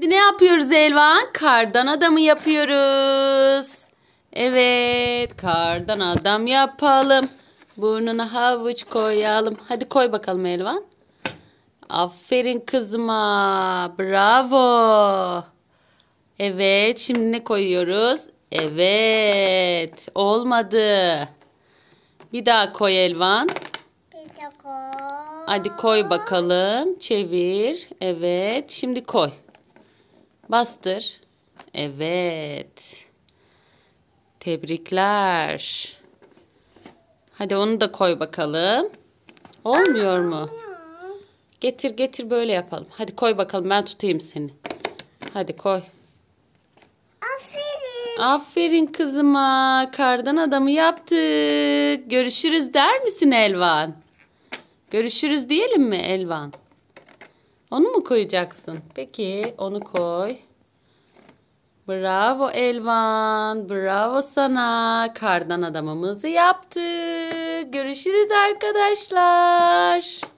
Şimdi ne yapıyoruz Elvan? Kardan adamı yapıyoruz. Evet, kardan adam yapalım. Burnuna havuç koyalım. Hadi koy bakalım Elvan. Aferin kızıma. Bravo. Evet, şimdi ne koyuyoruz? Evet, olmadı. Bir daha koy Elvan. Bir daha koy. Hadi koy bakalım. Çevir. Evet, şimdi koy. Bastır. Evet. Tebrikler. Hadi onu da koy bakalım. Olmuyor mu? Getir getir böyle yapalım. Hadi koy bakalım ben tutayım seni. Hadi koy. Aferin. Aferin kızıma. Kardan adamı yaptık. Görüşürüz der misin Elvan? Görüşürüz diyelim mi Elvan? Onu mu koyacaksın? Peki onu koy. Bravo Elvan. Bravo sana. Kardan adamımızı yaptık. Görüşürüz arkadaşlar.